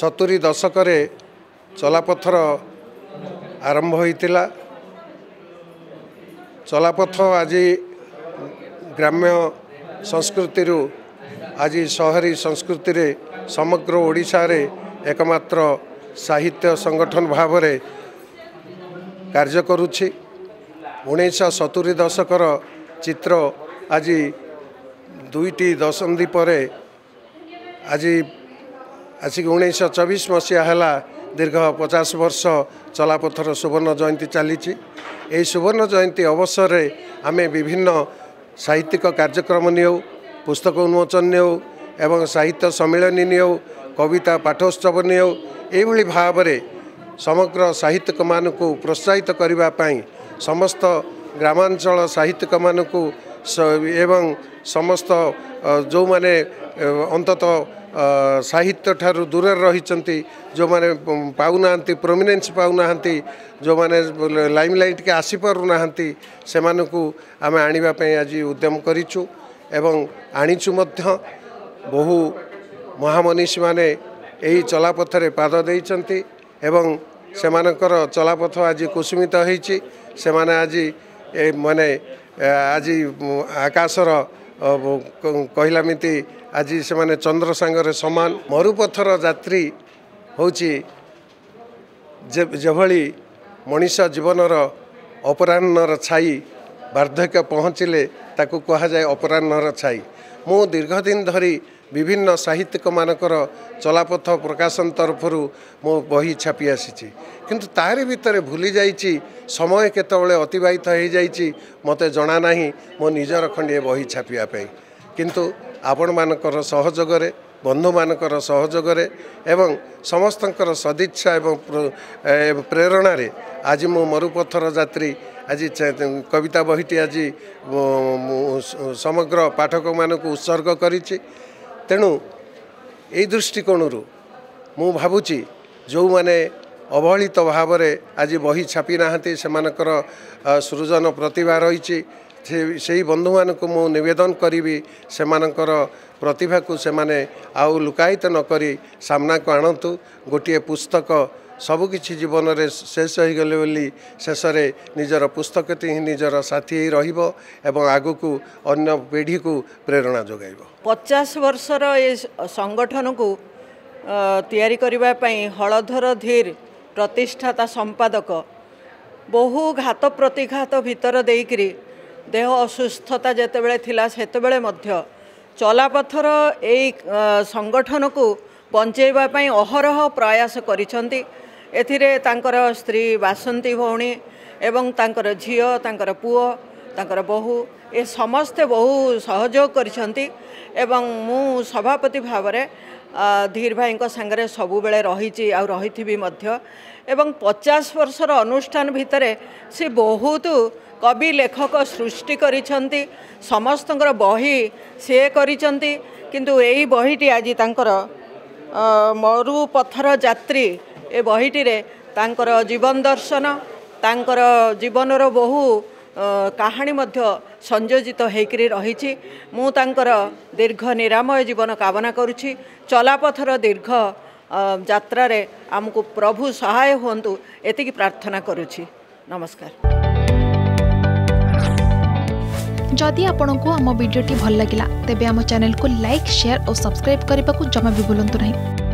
ସତୁରୀ ଦଶକରେ ଚଲାପଥର ଆରମ୍ଭ ହୋଇଥିଲା ଚଲାପଥ ଆଜି ଗ୍ରାମ୍ୟ ସଂସ୍କୃତିରୁ ଆଜି ସହରୀ ସଂସ୍କୃତିରେ ସମଗ୍ର ଓଡ଼ିଶାରେ ଏକମାତ୍ର ସାହିତ୍ୟ ସଂଗଠନ ଭାବରେ କାର୍ଯ୍ୟ କରୁଛି ଉଣେଇଶହ ସତୁରୀ ଦଶକର ଚିତ୍ର ଆଜି ଦୁଇଟି ଦଶନ୍ଧି ପରେ ଆଜି ଆସିକି ଉଣେଇଶହ ଚବିଶ ମସିହା ହେଲା ଦୀର୍ଘ ପଚାଶ ବର୍ଷ ଚଲାପଥର ସୁବର୍ଣ୍ଣ ଜୟନ୍ତୀ ଚାଲିଛି ଏହି ସୁବର୍ଣ୍ଣ ଜୟନ୍ତୀ ଅବସରରେ ଆମେ ବିଭିନ୍ନ ସାହିତ୍ୟିକ କାର୍ଯ୍ୟକ୍ରମ ନେଉ ପୁସ୍ତକ ଉନ୍ମୋଚନ ନେଉ ଏବଂ ସାହିତ୍ୟ ସମ୍ମିଳନୀ ନେଉ କବିତା ପାଠୋତ୍ସବ ନେଉ ଏଇଭଳି ଭାବରେ ସମଗ୍ର ସାହିତ୍ୟିକମାନଙ୍କୁ ପ୍ରୋତ୍ସାହିତ କରିବା ପାଇଁ ସମସ୍ତ ଗ୍ରାମାଞ୍ଚଳ ସାହିତ୍ୟିକମାନଙ୍କୁ ଏବଂ ସମସ୍ତ ଯେଉଁମାନେ ଅନ୍ତତଃ ସାହିତ୍ୟ ଠାରୁ ଦୂରରେ ରହିଛନ୍ତି ଯେଉଁମାନେ ପାଉନାହାନ୍ତି ପ୍ରୋମିନେନ୍ସ ପାଉନାହାନ୍ତି ଯେଉଁମାନେ ଲାଇମ୍ ଲାଇଟ୍କେ ଆସିପାରୁନାହାନ୍ତି ସେମାନଙ୍କୁ ଆମେ ଆଣିବା ପାଇଁ ଆଜି ଉଦ୍ୟମ କରିଛୁ ଏବଂ ଆଣିଛୁ ମଧ୍ୟ ବହୁ ମହାମନିଷୀମାନେ ଏହି ଚଲାପଥରେ ପାଦ ଦେଇଛନ୍ତି ଏବଂ ସେମାନଙ୍କର ଚଲାପଥ ଆଜି କୁସୁମିତ ହୋଇଛି ସେମାନେ ଆଜି ମାନେ ଆଜି ଆକାଶର କହିଲା ମିତି ଆଜି ସେମାନେ ଚନ୍ଦ୍ର ସାଙ୍ଗରେ ସମାନ ମରୁପଥର ଯାତ୍ରୀ ହେଉଛି ଯେଭଳି ମଣିଷ ଜୀବନର ଅପରାହ୍ନର ଛାଇ ବାର୍ଦ୍ଧକ୍ୟ ପହଞ୍ଚିଲେ ତାକୁ କୁହାଯାଏ ଅପରାହ୍ନର ଛାଇ ମୁଁ ଦୀର୍ଘଦିନ ଧରି ବିଭିନ୍ନ ସାହିତ୍ୟିକମାନଙ୍କର ଚଲାପଥ ପ୍ରକାଶନ ତରଫରୁ ମୁଁ ବହି ଛାପି ଆସିଛି କିନ୍ତୁ ତାରି ଭିତରେ ଭୁଲି ଯାଇଛି ସମୟ କେତେବେଳେ ଅତିବାହିତ ହୋଇଯାଇଛି ମୋତେ ଜଣା ନାହିଁ ମୋ ନିଜର ଖଣ୍ଡିଏ ବହି ଛାପିବା ପାଇଁ କିନ୍ତୁ ଆପଣମାନଙ୍କର ସହଯୋଗରେ ବନ୍ଧୁମାନଙ୍କର ସହଯୋଗରେ ଏବଂ ସମସ୍ତଙ୍କର ସଦିଚ୍ଛା ଏବଂ ପ୍ରେରଣାରେ ଆଜି ମୁଁ ମରୁପଥର ଯାତ୍ରୀ ଆଜି କବିତା ବହିଟି ଆଜି ସମଗ୍ର ପାଠକମାନଙ୍କୁ ଉତ୍ସର୍ଗ କରିଛି ତେଣୁ ଏଇ ଦୃଷ୍ଟିକୋଣରୁ ମୁଁ ଭାବୁଛି ଯେଉଁମାନେ ଅବହେଳିତ ଭାବରେ ଆଜି ବହି ଛାପି ନାହାନ୍ତି ସେମାନଙ୍କର ସୃଜନ ପ୍ରତିଭା ରହିଛି ସେ ସେଇ ବନ୍ଧୁମାନଙ୍କୁ ମୁଁ ନିବେଦନ କରିବି ସେମାନଙ୍କର ପ୍ରତିଭାକୁ ସେମାନେ ଆଉ ଲୁକାୟିତ ନକରି ସାମ୍ନାକୁ ଆଣନ୍ତୁ ଗୋଟିଏ ପୁସ୍ତକ ସବୁକିଛି ଜୀବନରେ ଶେଷ ହୋଇଗଲେ ବୋଲି ଶେଷରେ ନିଜର ପୁସ୍ତକଟି ହିଁ ନିଜର ସାଥୀ ହୋଇ ରହିବ ଏବଂ ଆଗକୁ ଅନ୍ୟ ପିଢ଼ିକୁ ପ୍ରେରଣା ଯୋଗାଇବ ପଚାଶ ବର୍ଷର ଏ ସଂଗଠନକୁ ତିଆରି କରିବା ପାଇଁ ହଳଧର ଧୀର ପ୍ରତିଷ୍ଠାତା ସମ୍ପାଦକ ବହୁ ଘାତ ପ୍ରତିଘାତ ଭିତର ଦେଇକରି ଦେହ ଅସୁସ୍ଥତା ଯେତେବେଳେ ଥିଲା ସେତେବେଳେ ମଧ୍ୟ ଚଲାପଥର ଏଇ ସଂଗଠନକୁ ବଞ୍ଚେଇବା ପାଇଁ ଅହରହ ପ୍ରୟାସ କରିଛନ୍ତି ଏଥିରେ ତାଙ୍କର ସ୍ତ୍ରୀ ବାସନ୍ତୀ ଭଉଣୀ ଏବଂ ତାଙ୍କର ଝିଅ ତାଙ୍କର ପୁଅ ତାଙ୍କର ବହୁ ଏ ସମସ୍ତେ ବହୁ ସହଯୋଗ କରିଛନ୍ତି ଏବଂ ମୁଁ ସଭାପତି ଭାବରେ ଧୀର ଭାଇଙ୍କ ସାଙ୍ଗରେ ସବୁବେଳେ ରହିଛି ଆଉ ରହିଥିବି ମଧ୍ୟ ଏବଂ ପଚାଶ ବର୍ଷର ଅନୁଷ୍ଠାନ ଭିତରେ ସେ ବହୁତ କବି ଲେଖକ ସୃଷ୍ଟି କରିଛନ୍ତି ସମସ୍ତଙ୍କର ବହି ସେ କରିଛନ୍ତି କିନ୍ତୁ ଏଇ ବହିଟି ଆଜି ତାଙ୍କର ମରୁପଥର ଯାତ୍ରୀ ଏ ବହିଟିରେ ତାଙ୍କର ଜୀବନ ଦର୍ଶନ ତାଙ୍କର ଜୀବନର ବହୁ କାହାଣୀ ମଧ୍ୟ ସଂଯୋଜିତ ହୋଇକରି ରହିଛି ମୁଁ ତାଙ୍କର ଦୀର୍ଘ ନିରାମୟ ଜୀବନ କାମନା କରୁଛି ଚଲାପଥର ଦୀର୍ଘ ଯାତ୍ରାରେ ଆମକୁ ପ୍ରଭୁ ସହାୟ ହୁଅନ୍ତୁ ଏତିକି ପ୍ରାର୍ଥନା କରୁଛି ନମସ୍କାର ଯଦି ଆପଣଙ୍କୁ ଆମ ଭିଡ଼ିଓଟି ଭଲ ଲାଗିଲା ତେବେ ଆମ ଚ୍ୟାନେଲକୁ ଲାଇକ୍ ସେୟାର ଓ ସବସ୍କ୍ରାଇବ୍ କରିବାକୁ ଜମା ବି ଭୁଲନ୍ତୁ ନାହିଁ